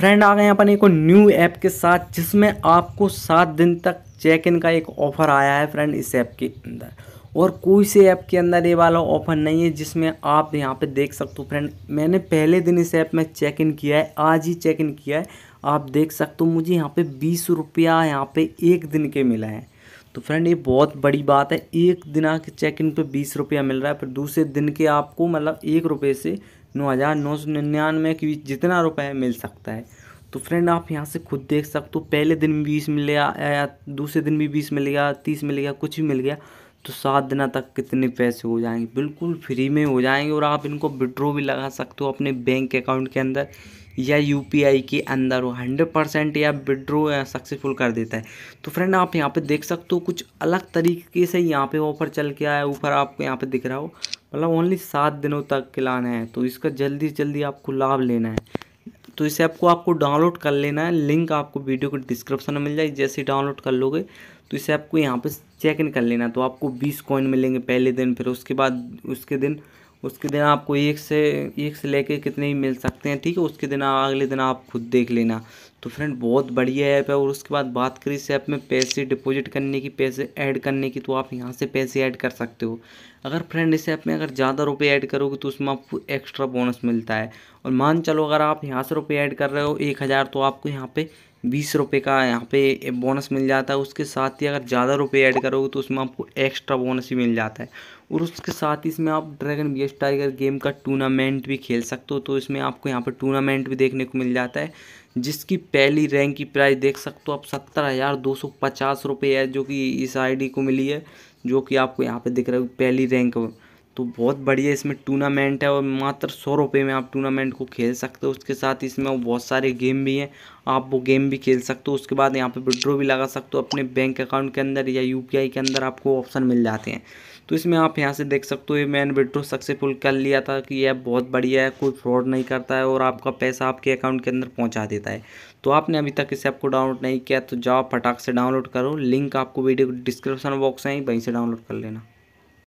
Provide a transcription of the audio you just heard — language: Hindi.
फ्रेंड आ गए अपन एक न्यू ऐप के साथ जिसमें आपको सात दिन तक चेक इन का एक ऑफ़र आया है फ्रेंड इस ऐप के अंदर और कोई से ऐप के अंदर ये वाला ऑफ़र नहीं है जिसमें आप यहाँ पे देख सकते हो फ्रेंड मैंने पहले दिन इस ऐप में चेक इन किया है आज ही चेक इन किया है आप देख सकते हो मुझे यहाँ पे बीस रुपया यहाँ पे एक दिन के मिला है तो फ्रेंड ये बहुत बड़ी बात है एक दिना के चेक इन पर बीस रुपया मिल रहा है फिर दूसरे दिन के आपको मतलब एक रुपये से नौ हज़ार नौ सौ निन्यानवे के बीच जितना रुपये मिल सकता है तो फ्रेंड आप यहाँ से खुद देख सकते हो पहले दिन भी बीस मिल गया या दूसरे दिन भी बीस मिल गया तीस मिल गया कुछ भी मिल गया तो सात दिन तक कितने पैसे हो जाएंगे बिल्कुल फ्री में हो जाएंगे और आप इनको विड्रॉ भी लगा सकते हो अपने बैंक अकाउंट के अंदर या यू के अंदर हो हंड्रेड परसेंट या विड्रो सक्सेसफुल कर देता है तो फ्रेंड आप यहाँ पे देख सकते हो कुछ अलग तरीके से यहाँ पे ऑफर चल के आया ऊपर आपको यहाँ पे दिख रहा हो मतलब ओनली सात दिनों तक के लाना है तो इसका जल्दी से जल्दी आपको लाभ लेना है तो इस ऐप को आपको डाउनलोड कर लेना है लिंक आपको वीडियो के डिस्क्रिप्शन में मिल जाएगी जैसे डाउनलोड कर लोगे तो इस ऐप को यहाँ पे चेक इन कर लेना तो आपको 20 कॉइन मिलेंगे पहले दिन फिर उसके बाद उसके दिन उसके दिन आपको एक से एक से लेके कितने ही मिल सकते हैं ठीक है उसके दिन अगले दिन आप खुद देख लेना तो फ्रेंड बहुत बढ़िया ऐप है और उसके बाद बात करें इस ऐप में पैसे डिपॉजिट करने की पैसे ऐड करने की तो आप यहाँ से पैसे ऐड कर सकते हो अगर फ्रेंड इस ऐप में अगर ज़्यादा रुपये ऐड करोगे तो उसमें आपको एक्स्ट्रा बोनस मिलता है और मान चलो अगर आप यहाँ से रुपये ऐड कर रहे हो एक हज़ार तो आपको यहाँ पे बीस रुपये का यहाँ पे बोनस मिल जाता है उसके साथ ही अगर ज़्यादा रुपये ऐड करोगे तो उसमें आपको एक्स्ट्रा बोनस ही मिल जाता है और उसके साथ ही इसमें आप ड्रैगन बी टाइगर गेम का टूर्नामेंट भी खेल सकते हो तो इसमें आपको यहाँ पर टूर्नामेंट भी देखने को मिल जाता है जिसकी पहली रैंक की प्राइस देख सकते हो आप सत्तर हज़ार दो सौ पचास रुपये है जो कि इस आईडी को मिली है जो कि आपको यहाँ पर दिख रहा है पहली रैंक तो बहुत बढ़िया इसमें टूर्नामेंट है और मात्र सौ रुपये में आप टूर्नामेंट को खेल सकते हो उसके साथ इसमें बहुत सारे गेम भी हैं आप वो गेम भी खेल सकते हो उसके बाद यहाँ पे विड्रो भी लगा सकते हो अपने बैंक अकाउंट के अंदर या यू के अंदर आपको ऑप्शन मिल जाते हैं तो इसमें आप यहाँ से देख सकते हो ये मैंने विड्रो सक्सेसफुल कर लिया था कि यह बहुत बढ़िया है कोई फ्रॉड नहीं करता है और आपका पैसा आपके अकाउंट के अंदर पहुँचा देता है तो आपने अभी तक इसे आपको डाउनलोड नहीं किया तो जाओ फटाक से डाउनलोड करो लिंक आपको वीडियो डिस्क्रिप्शन बॉक्स में ही वहीं से डाउनलोड कर लेना